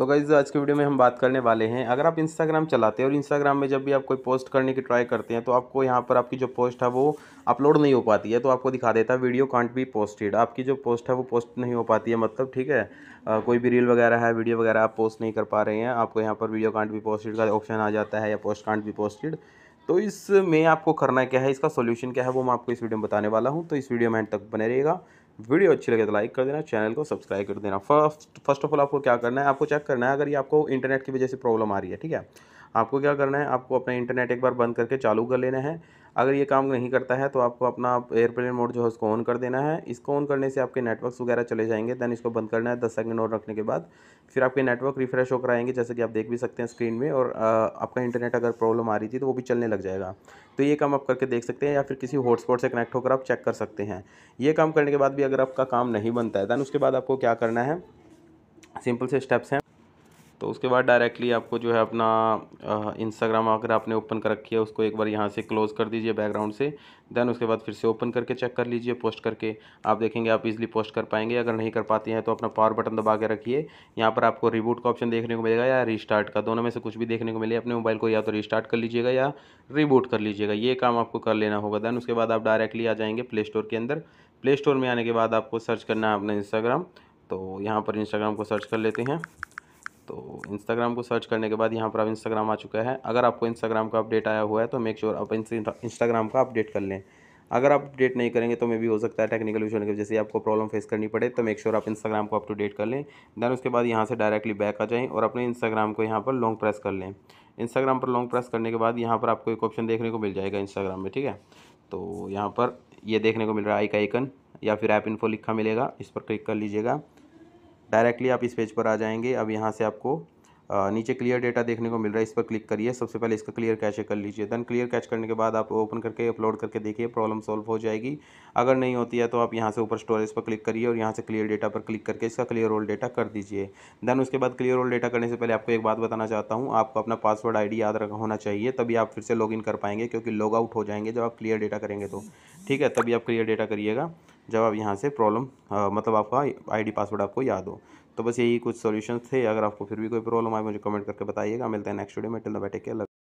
सो तो गाइज आज के वीडियो में हम बात करने वाले हैं अगर आप इंस्टाग्राम चलाते हैं और इंस्टाग्राम में जब भी आप कोई पोस्ट करने की ट्राई करते हैं तो आपको यहाँ पर आपकी जो पोस्ट है वो अपलोड नहीं हो पाती है तो आपको दिखा देता है वीडियो कांट बी पोस्टेड आपकी जो पोस्ट है वो पोस्ट नहीं हो पाती है मतलब ठीक है आ, कोई भी रील वगैरह है वीडियो वगैरह आप पोस्ट नहीं कर पा रहे हैं आपको यहाँ पर वीडियो कांट बी पोस्टेड का ऑप्शन आ जाता है या पोस्ट कांट बी पोस्टेड तो इसमें आपको करना क्या है इसका सोल्यूशन क्या है वो मैं आपको इस वीडियो में बताने वाला हूँ तो इस वीडियो में एंड तक बने रहेगा वीडियो अच्छी लगे तो लाइक कर देना चैनल को सब्सक्राइब कर देना फर्स्ट फर्स्ट ऑफ ऑल आपको क्या करना है आपको चेक करना है अगर ये आपको इंटरनेट की वजह से प्रॉब्लम आ रही है ठीक है आपको क्या करना है आपको अपना इंटरनेट एक बार बंद करके चालू कर लेना है अगर ये काम नहीं करता है तो आपको अपना एयरप्लेन मोड जो है उसको ऑन कर देना है इसको ऑन करने से आपके नेटवर्क्स वगैरह चले जाएंगे दैन इसको बंद करना है दस सेकंड और रखने के बाद फिर आपके नेटवर्क रिफ्रेश होकर आएंगे जैसे कि आप देख भी सकते हैं स्क्रीन में और आपका इंटरनेट अगर प्रॉब्लम आ रही थी तो वो भी चलने लग जाएगा तो ये काम आप करके देख सकते हैं या फिर किसी हॉटस्पॉट से कनेक्ट होकर आप चेक कर सकते हैं ये काम करने के बाद भी अगर आपका काम नहीं बनता है दैन उसके बाद आपको क्या करना है सिंपल से स्टेप्स हैं तो उसके बाद डायरेक्टली आपको जो है अपना इंस्टाग्राम अगर आपने ओपन कर रखी है उसको एक बार यहाँ से क्लोज़ कर दीजिए बैकग्राउंड से देन उसके बाद फिर से ओपन करके चेक कर लीजिए पोस्ट करके आप देखेंगे आप इजीली पोस्ट कर पाएंगे अगर नहीं कर पाती हैं तो अपना पावर बटन दबा के रखिए यहाँ पर आपको रिबूट का ऑप्शन देखने को मिलेगा या रिस्टार्ट का दोनों में से कुछ भी देखने को मिले अपने मोबाइल को या तो रिस्टार्ट कर लीजिएगा या रिबूट कर लीजिएगा ये काम आपको कर लेना होगा देन उसके बाद आप डायरेक्टली आ जाएंगे प्ले स्टोर के अंदर प्ले स्टोर में आने के बाद आपको सर्च करना है अपना इंस्टाग्राम तो यहाँ पर इंस्टाग्राम को सर्च कर लेते हैं तो इंस्टाग्राम को सर्च करने के बाद यहाँ पर आप इंस्टाग्राम आ चुका है अगर आपको इंस्टाग्राम का अपडेट आया हुआ है तो मेक श्योर आप इंस्टाग्राम का अपडेट कर लें अगर आप अपडेट नहीं करेंगे तो मे भी हो सकता है टेक्निकल इशू की वजह से आपको प्रॉब्लम फेस करनी पड़े तो मेक श्योर आप इंस्टाग्राम को अप टू डेट कर लें दैन उसके बाद यहाँ से डायरेक्टली बैक आ जाएँ और अपने इंस्टाग्राम को यहाँ पर लॉन्ग प्रेस कर लें इंस्टाग्राम पर लॉन्ग प्रेस करने के बाद यहाँ पर आपको एक ऑप्शन देखने को मिल जाएगा इंस्टाग्राम में ठीक है तो यहाँ पर ये देखने को मिल रहा है आई का आइकन या फिर ऐप इन्फो लिखा मिलेगा इस पर क्लिक कर लीजिएगा डायरेक्टली आप इस पेज पर आ जाएंगे अब यहाँ से आपको नीचे क्लियर डेटा देखने को मिल रहा है इस पर क्लिक करिए सबसे पहले इसका क्लियर कैचे कर लीजिए देन क्लियर कैच करने के बाद आप ओपन करके अपलोड करके देखिए प्रॉब्लम सॉल्व हो जाएगी अगर नहीं होती है तो आप यहाँ से ऊपर स्टोरेज पर क्लिक करिए और यहाँ से क्लियर डेटा पर क्लिक करके इसका क्लियर ओल्ड डेटा कर दीजिए देन उसके बाद क्लियर ओल्ड डेटा करने से पहले आपको एक बात बताना चाहता हूँ आपको अपना पासवर्ड आई याद रख होना चाहिए तभी आप फिर से इन कर पाएंगे क्योंकि लॉग आउट हो जाएंगे जब आप क्लियर डेटा करेंगे तो ठीक है तभी आप क्लियर डेटा करिएगा जब आप यहाँ से प्रॉब्लम मतलब आपका आईडी पासवर्ड आपको याद हो तो बस यही कुछ सॉल्यूशंस थे अगर आपको फिर भी कोई प्रॉब्लम आए मुझे कमेंट करके बताइएगा मिलते हैं नेक्स्ट वीडियो में टिल द बैठे के